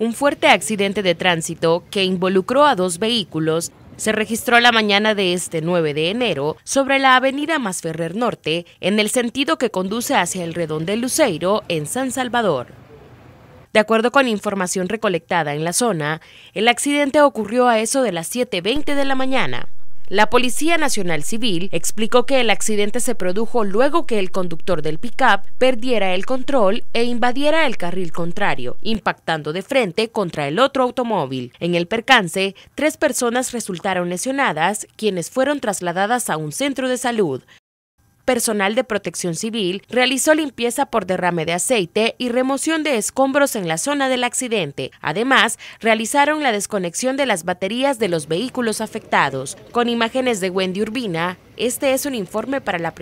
Un fuerte accidente de tránsito que involucró a dos vehículos se registró la mañana de este 9 de enero sobre la avenida Masferrer Norte, en el sentido que conduce hacia el Redón del Luceiro, en San Salvador. De acuerdo con información recolectada en la zona, el accidente ocurrió a eso de las 7.20 de la mañana. La Policía Nacional Civil explicó que el accidente se produjo luego que el conductor del pickup perdiera el control e invadiera el carril contrario, impactando de frente contra el otro automóvil. En el percance, tres personas resultaron lesionadas, quienes fueron trasladadas a un centro de salud personal de protección civil realizó limpieza por derrame de aceite y remoción de escombros en la zona del accidente. Además, realizaron la desconexión de las baterías de los vehículos afectados. Con imágenes de Wendy Urbina, este es un informe para la